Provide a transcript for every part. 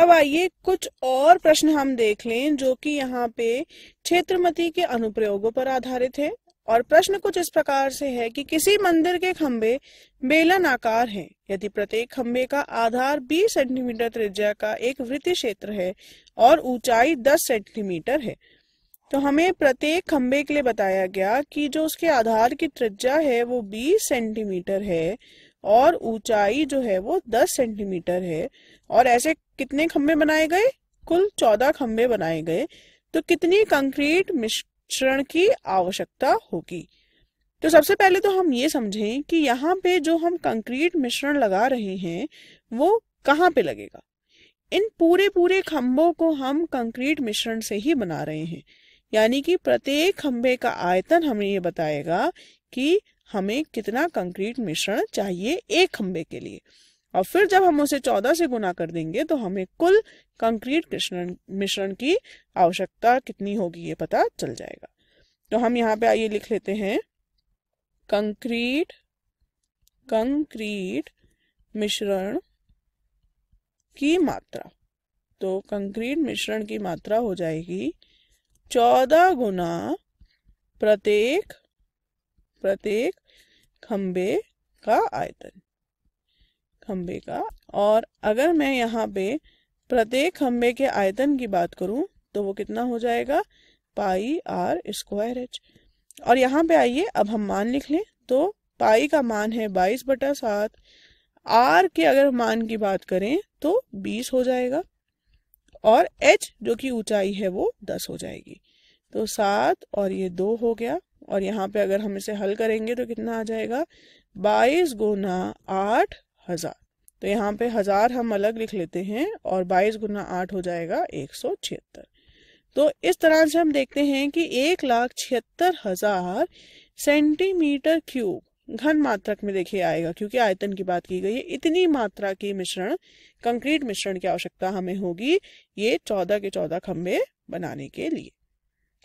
अब आइए कुछ और प्रश्न हम देख लें जो कि यहाँ पे क्षेत्रमती के अनुप्रयोगों पर आधारित है और प्रश्न कुछ इस प्रकार से है कि किसी मंदिर के खंबे बेलन आकार हैं यदि प्रत्येक खंबे का आधार 20 सेंटीमीटर त्रिज्या का एक वृत्ति क्षेत्र है और ऊंचाई 10 सेंटीमीटर है तो हमें प्रत्येक खंबे के लिए बताया गया कि जो उसके आधार की त्रिज्या है वो 20 सेंटीमीटर है और ऊंचाई जो है वो दस सेंटीमीटर है और ऐसे कितने खम्भे बनाए गए कुल चौदह खम्भे बनाए गए तो कितनी कंक्रीट मिश्रण की आवश्यकता होगी तो सबसे पहले तो हम ये समझें कि यहाँ पे जो हम कंक्रीट मिश्रण लगा रहे हैं वो कहाँ पे लगेगा इन पूरे पूरे खम्भों को हम कंक्रीट मिश्रण से ही बना रहे हैं यानी कि प्रत्येक खम्भे का आयतन हमें ये बताएगा कि हमें कितना कंक्रीट मिश्रण चाहिए एक खंबे के लिए और फिर जब हम उसे चौदह से गुना कर देंगे तो हमें कुल कंक्रीट मिश्रण की आवश्यकता कितनी होगी ये पता चल जाएगा तो हम यहाँ पे आइए लिख लेते हैं कंक्रीट कंक्रीट मिश्रण की मात्रा तो कंक्रीट मिश्रण की मात्रा हो जाएगी चौदह गुना प्रत्येक प्रत्येक खम्बे का आयतन खम्बे का और अगर मैं यहाँ पे प्रत्येक खम्बे के आयतन की बात करूँ तो वो कितना हो जाएगा पाई आर स्क्वायर एच और यहाँ पे आइए अब हम मान लिख लें तो पाई का मान है बाईस बटा सात आर के अगर मान की बात करें तो बीस हो जाएगा और एच जो कि ऊंचाई है वो दस हो जाएगी तो सात और ये दो हो गया और यहाँ पे अगर हम इसे हल करेंगे तो कितना आ जाएगा बाईस गुना आठ हजार तो यहाँ पे हजार हम अलग लिख लेते हैं और बाईस गुना आठ हो जाएगा एक सौ छिहत्तर तो इस तरह से हम देखते हैं कि एक लाख छिहत्तर हजार सेंटीमीटर क्यूब घन मात्रक में देखिए आएगा क्योंकि आयतन की बात की गई है इतनी मात्रा की मिश्रण कंक्रीट मिश्रण की आवश्यकता हमें होगी ये चौदह के चौदह खम्भे बनाने के लिए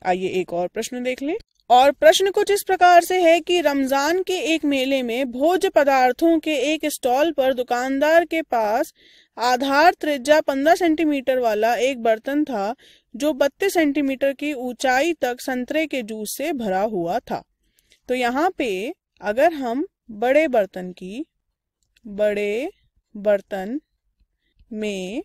आइए एक और प्रश्न देख लें और प्रश्न कुछ इस प्रकार से है कि रमजान के एक मेले में भोज पदार्थों के एक स्टॉल पर दुकानदार के पास आधार त्रिज्या 15 सेंटीमीटर वाला एक बर्तन था जो 32 सेंटीमीटर की ऊंचाई तक संतरे के जूस से भरा हुआ था तो यहाँ पे अगर हम बड़े बर्तन की बड़े बर्तन में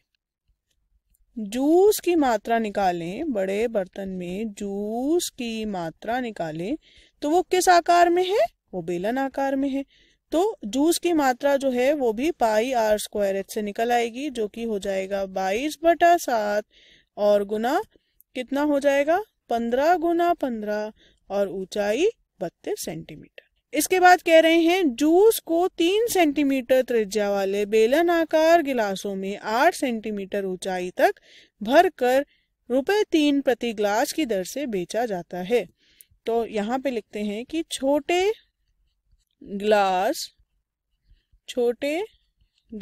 जूस की मात्रा निकालें बड़े बर्तन में जूस की मात्रा निकालें तो वो किस आकार में है वो बेलन आकार में है तो जूस की मात्रा जो है वो भी पाई आर स्क्वायर एच से निकल आएगी जो कि हो जाएगा बाईस बटा सात और गुना कितना हो जाएगा पंद्रह गुना पंद्रह और ऊंचाई बत्तीस सेंटीमीटर इसके बाद कह रहे हैं जूस को तीन सेंटीमीटर त्रिज्या वाले बेलन आकार गिलासों में आठ सेंटीमीटर ऊंचाई तक भरकर रुपए तीन प्रति ग्लास की दर से बेचा जाता है तो यहाँ पे लिखते हैं कि छोटे ग्लास छोटे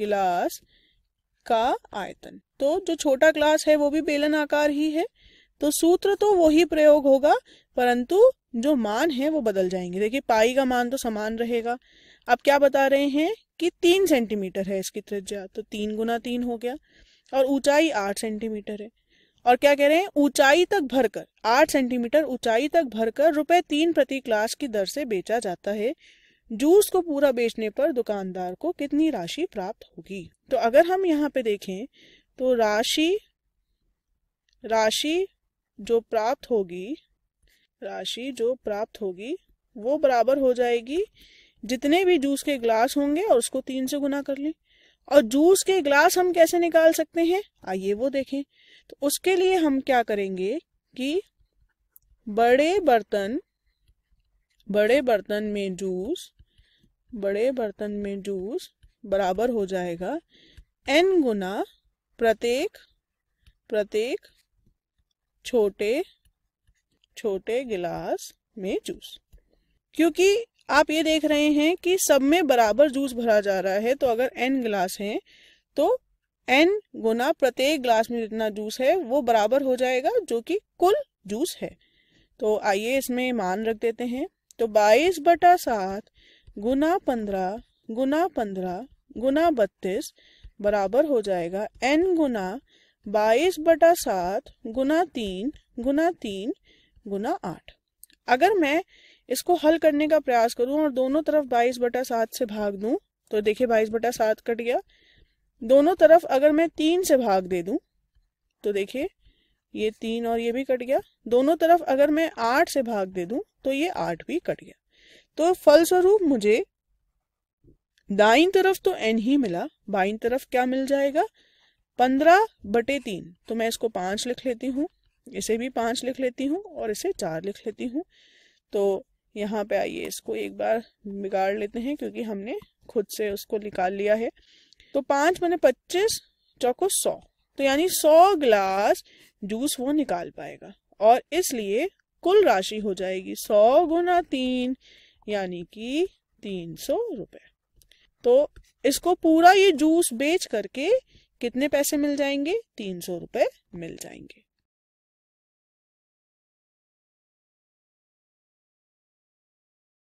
गिलास का आयतन तो जो छोटा ग्लास है वो भी बेलन आकार ही है तो सूत्र तो वही प्रयोग होगा परंतु जो मान है वो बदल जाएंगे देखिए पाई का मान तो समान रहेगा आप क्या बता रहे हैं कि तीन सेंटीमीटर है इसकी त्रिज्या तो तीन गुना तीन हो गया और ऊंचाई आठ सेंटीमीटर है और क्या कह रहे हैं ऊंचाई तक भरकर आठ सेंटीमीटर ऊंचाई तक भरकर रुपए तीन प्रति क्लास की दर से बेचा जाता है जूस को पूरा बेचने पर दुकानदार को कितनी राशि प्राप्त होगी तो अगर हम यहाँ पे देखें तो राशि राशि जो प्राप्त होगी राशि जो प्राप्त होगी वो बराबर हो जाएगी जितने भी जूस के ग्लास होंगे और उसको तीन से गुना कर लें और जूस के ग्लास हम कैसे निकाल सकते हैं आइए वो देखें तो उसके लिए हम क्या करेंगे कि बड़े बर्तन बड़े बर्तन में जूस बड़े बर्तन में जूस बराबर हो जाएगा एन गुना प्रत्येक प्रत्येक छोटे छोटे गिलास में जूस क्योंकि आप ये देख रहे हैं कि सब में बराबर जूस भरा जा रहा है तो अगर एन गिलास हैं तो एन गुना प्रत्येक गिलास में जितना जूस है वो बराबर हो जाएगा जो कि कुल जूस है तो आइए इसमें मान रख देते हैं तो 22 बटा सात गुना पंद्रह गुना पंद्रह गुना बत्तीस बराबर हो जाएगा एन गुना बाईस बटा सात गुना तीन गुना तीन गुना आठ अगर मैं इसको हल करने का प्रयास करूं और दोनों तरफ बाईस बटा सात से भाग दूं तो देखिए बाईस बटा सात कट गया दोनों तरफ अगर मैं तीन से भाग दे दूं तो देखिए ये तीन और ये भी कट गया दोनों तरफ अगर मैं आठ से भाग दे दूं तो ये आठ भी कट गया तो फलस्वरूप मुझे दाई तरफ तो एन ही मिला बाई तरफ क्या मिल जाएगा पंद्रह बटे तीन तो मैं इसको पांच लिख लेती हूँ इसे भी पाँच लिख लेती हूँ और इसे चार लिख लेती हूँ तो यहाँ पे आइए इसको एक बार बिगाड़ लेते हैं क्योंकि हमने खुद से उसको निकाल लिया है तो पाँच मैंने पच्चीस चौको सौ तो यानी सौ गिलास जूस वो निकाल पाएगा और इसलिए कुल राशि हो जाएगी सौ गुना तीन यानी कि तीन सौ रुपये तो इसको पूरा ये जूस बेच करके कितने पैसे मिल जाएंगे तीन सौ रुपये मिल जाएंगे